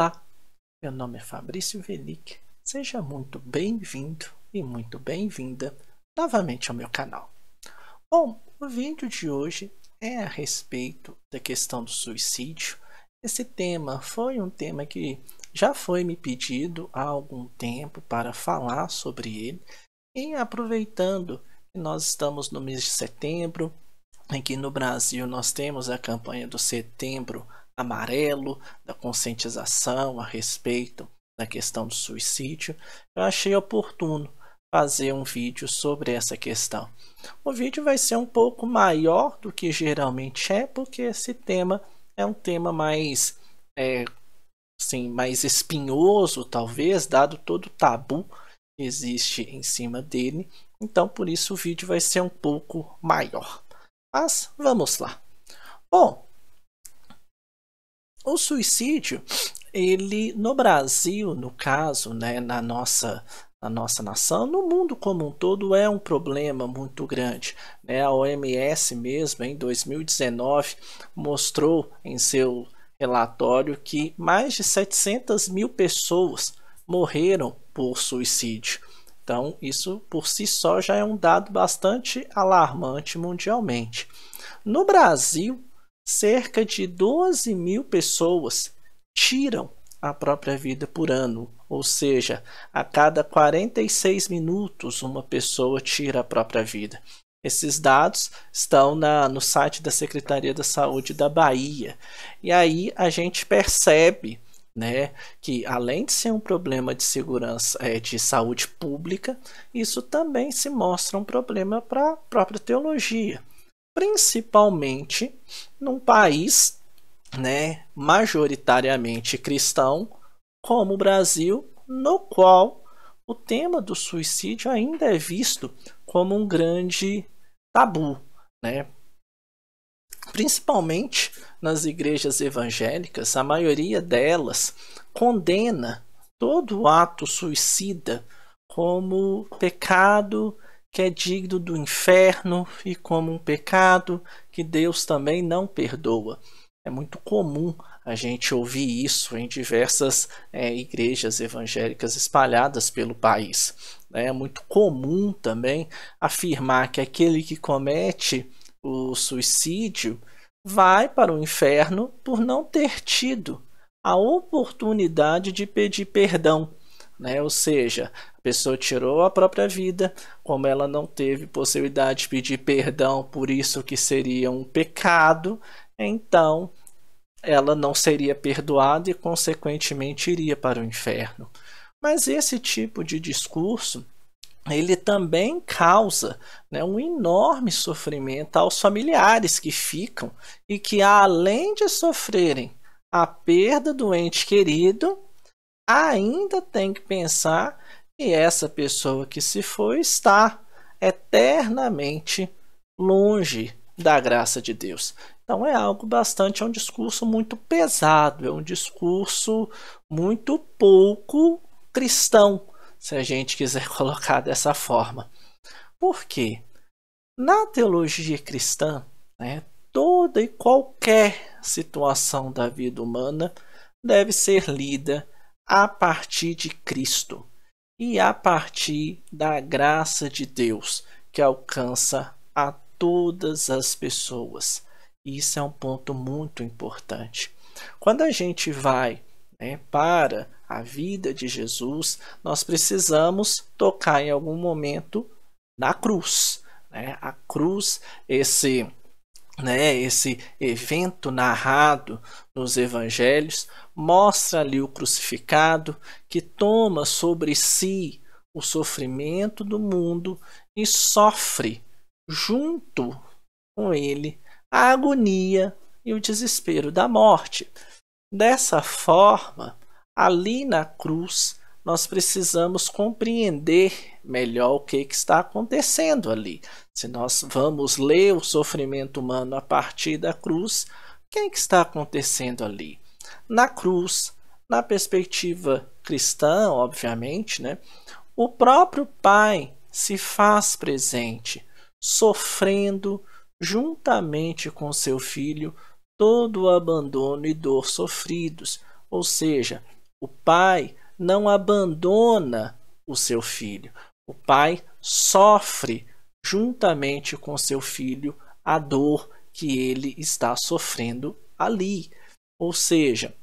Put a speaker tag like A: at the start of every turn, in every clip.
A: Olá, meu nome é Fabrício Velic. Seja muito bem-vindo e muito bem-vinda novamente ao meu canal. Bom, o vídeo de hoje é a respeito da questão do suicídio. Esse tema foi um tema que já foi me pedido há algum tempo para falar sobre ele e aproveitando que nós estamos no mês de setembro, aqui no Brasil nós temos a campanha do Setembro amarelo, da conscientização a respeito da questão do suicídio, eu achei oportuno fazer um vídeo sobre essa questão. O vídeo vai ser um pouco maior do que geralmente é, porque esse tema é um tema mais, é, assim, mais espinhoso, talvez, dado todo o tabu que existe em cima dele. Então, por isso, o vídeo vai ser um pouco maior. Mas vamos lá. Bom, o suicídio, ele no Brasil, no caso, né, na nossa na nossa nação, no mundo como um todo é um problema muito grande. Né? A OMS mesmo, em 2019, mostrou em seu relatório que mais de 700 mil pessoas morreram por suicídio. Então, isso por si só já é um dado bastante alarmante mundialmente. No Brasil, cerca de 12 mil pessoas tiram a própria vida por ano, ou seja, a cada 46 minutos uma pessoa tira a própria vida. Esses dados estão na, no site da Secretaria da Saúde da Bahia. E aí a gente percebe né, que além de ser um problema de segurança, é, de saúde pública, isso também se mostra um problema para a própria teologia principalmente num país né, majoritariamente cristão como o Brasil, no qual o tema do suicídio ainda é visto como um grande tabu, né? Principalmente nas igrejas evangélicas, a maioria delas condena todo ato suicida como pecado que é digno do inferno e como um pecado que Deus também não perdoa. É muito comum a gente ouvir isso em diversas é, igrejas evangélicas espalhadas pelo país. Né? É muito comum também afirmar que aquele que comete o suicídio vai para o inferno por não ter tido a oportunidade de pedir perdão né? Ou seja, a pessoa tirou a própria vida, como ela não teve possibilidade de pedir perdão por isso que seria um pecado, então ela não seria perdoada e, consequentemente, iria para o inferno. Mas esse tipo de discurso ele também causa né, um enorme sofrimento aos familiares que ficam e que, além de sofrerem a perda do ente querido, ainda tem que pensar que essa pessoa que se foi está eternamente longe da graça de Deus. Então é algo bastante, é um discurso muito pesado, é um discurso muito pouco cristão, se a gente quiser colocar dessa forma. Por quê? Na teologia cristã, né, toda e qualquer situação da vida humana deve ser lida a partir de Cristo e a partir da graça de Deus que alcança a todas as pessoas. Isso é um ponto muito importante. Quando a gente vai né, para a vida de Jesus, nós precisamos tocar em algum momento na cruz. Né? A cruz, esse né, esse evento narrado nos evangelhos, mostra ali o crucificado que toma sobre si o sofrimento do mundo e sofre junto com ele a agonia e o desespero da morte. Dessa forma, ali na cruz, nós precisamos compreender melhor o que, que está acontecendo ali. Se nós vamos ler o sofrimento humano a partir da cruz, o que, que está acontecendo ali? Na cruz, na perspectiva cristã, obviamente, né, o próprio Pai se faz presente, sofrendo juntamente com seu filho todo o abandono e dor sofridos. Ou seja, o Pai não abandona o seu filho. O pai sofre juntamente com seu filho a dor que ele está sofrendo ali. Ou seja,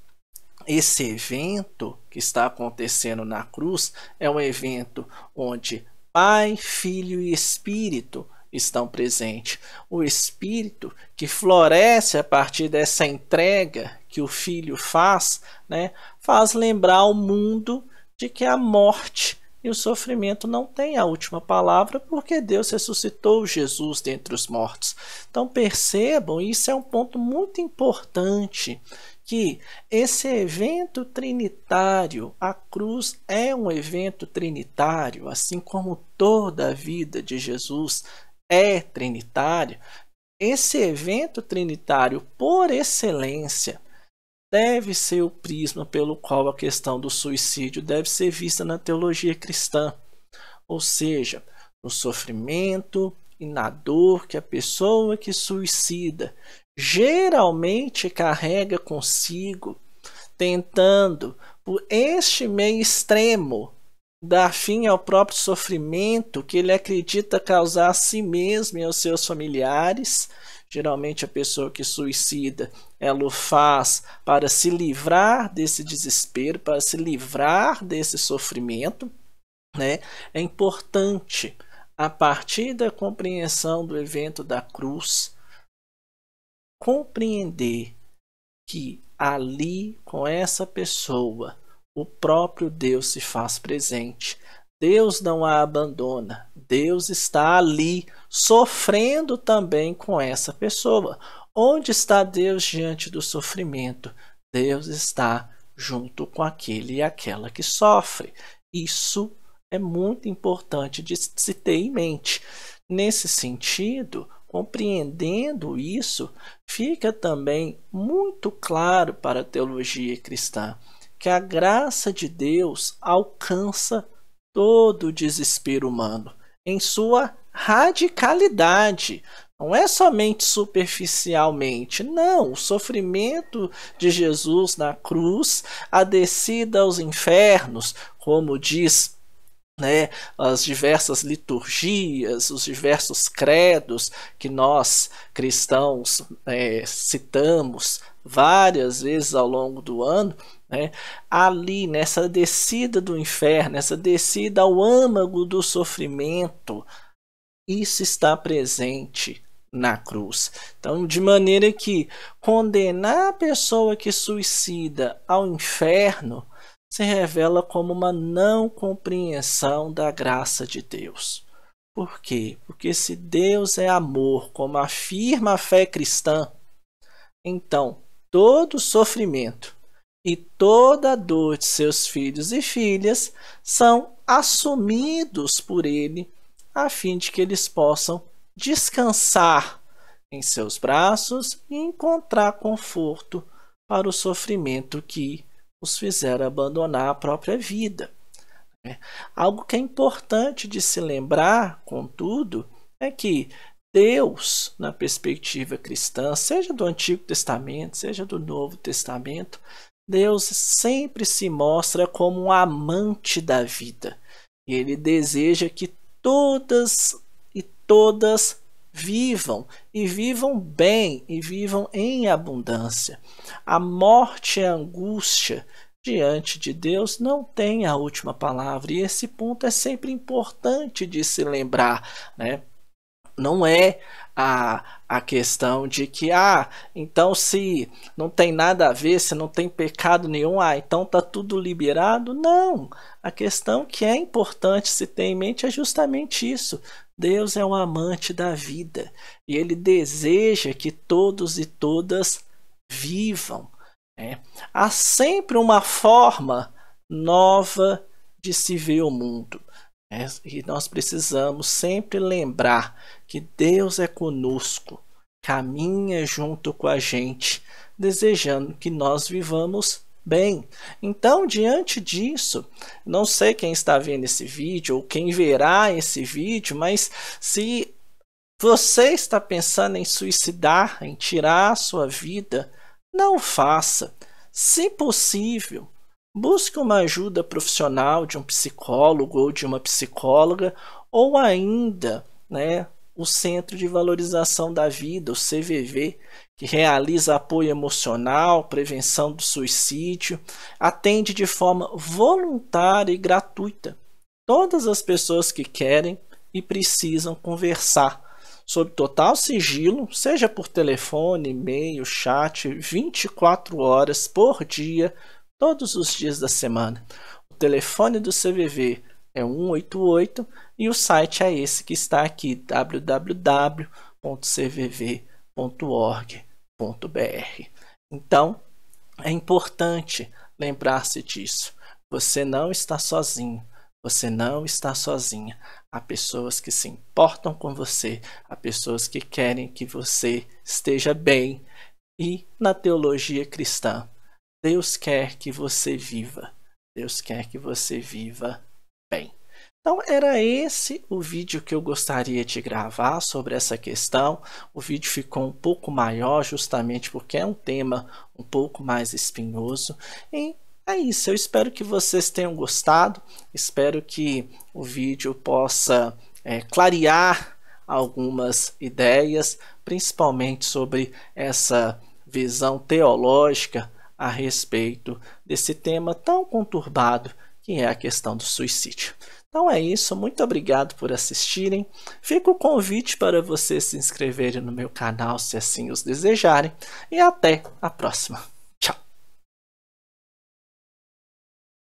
A: esse evento que está acontecendo na cruz é um evento onde Pai, Filho e Espírito estão presentes. O espírito que floresce a partir dessa entrega que o filho faz, né, faz lembrar ao mundo de que a morte e o sofrimento não tem a última palavra, porque Deus ressuscitou Jesus dentre os mortos. Então percebam, isso é um ponto muito importante, que esse evento trinitário, a cruz é um evento trinitário, assim como toda a vida de Jesus é trinitário, esse evento trinitário por excelência deve ser o prisma pelo qual a questão do suicídio deve ser vista na teologia cristã, ou seja, no sofrimento e na dor que a pessoa que suicida geralmente carrega consigo, tentando, por este meio extremo, dar fim ao próprio sofrimento que ele acredita causar a si mesmo e aos seus familiares. Geralmente a pessoa que suicida, ela o faz para se livrar desse desespero, para se livrar desse sofrimento, né? É importante a partir da compreensão do evento da cruz compreender que ali com essa pessoa o próprio Deus se faz presente. Deus não a abandona. Deus está ali, sofrendo também com essa pessoa. Onde está Deus diante do sofrimento? Deus está junto com aquele e aquela que sofre. Isso é muito importante de se ter em mente. Nesse sentido, compreendendo isso, fica também muito claro para a teologia cristã que a graça de Deus alcança todo o desespero humano em sua radicalidade. Não é somente superficialmente, não. O sofrimento de Jesus na cruz, a descida aos infernos, como diz né, as diversas liturgias, os diversos credos que nós cristãos é, citamos várias vezes ao longo do ano, né? Ali, nessa descida do inferno, essa descida ao âmago do sofrimento, isso está presente na cruz. Então, de maneira que condenar a pessoa que suicida ao inferno se revela como uma não compreensão da graça de Deus. Por quê? Porque se Deus é amor, como afirma a fé cristã, então todo sofrimento e toda dor de seus filhos e filhas são assumidos por ele, a fim de que eles possam descansar em seus braços e encontrar conforto para o sofrimento que os fizeram abandonar a própria vida. É. Algo que é importante de se lembrar, contudo, é que Deus, na perspectiva cristã, seja do Antigo Testamento, seja do Novo Testamento, Deus sempre se mostra como um amante da vida. E ele deseja que todas e todas vivam e vivam bem e vivam em abundância. A morte e a angústia diante de Deus não tem a última palavra e esse ponto é sempre importante de se lembrar, né? Não é a, a questão de que, ah, então se não tem nada a ver, se não tem pecado nenhum, ah, então está tudo liberado. Não! A questão que é importante se ter em mente é justamente isso. Deus é um amante da vida e ele deseja que todos e todas vivam. Né? Há sempre uma forma nova de se ver o mundo. É, e nós precisamos sempre lembrar que Deus é conosco, caminha junto com a gente, desejando que nós vivamos bem. Então, diante disso, não sei quem está vendo esse vídeo ou quem verá esse vídeo, mas se você está pensando em suicidar, em tirar a sua vida, não faça. Se possível, busque uma ajuda profissional de um psicólogo ou de uma psicóloga, ou ainda né, o Centro de Valorização da Vida, o CVV, que realiza apoio emocional, prevenção do suicídio, atende de forma voluntária e gratuita todas as pessoas que querem e precisam conversar sob total sigilo, seja por telefone, e-mail, chat, 24 horas por dia, todos os dias da semana. O telefone do CVV é 188 e o site é esse que está aqui, www.cvv.org.br. Então, é importante lembrar-se disso. Você não está sozinho. Você não está sozinha. Há pessoas que se importam com você, há pessoas que querem que você esteja bem. E na teologia cristã, Deus quer que você viva. Deus quer que você viva bem. Então era esse o vídeo que eu gostaria de gravar sobre essa questão. O vídeo ficou um pouco maior justamente porque é um tema um pouco mais espinhoso. E é isso, eu espero que vocês tenham gostado. Espero que o vídeo possa é, clarear algumas ideias, principalmente sobre essa visão teológica a respeito desse tema tão conturbado que é a questão do suicídio. Então é isso, muito obrigado por assistirem. Fica o convite para vocês se inscreverem no meu canal se assim os desejarem e até a próxima.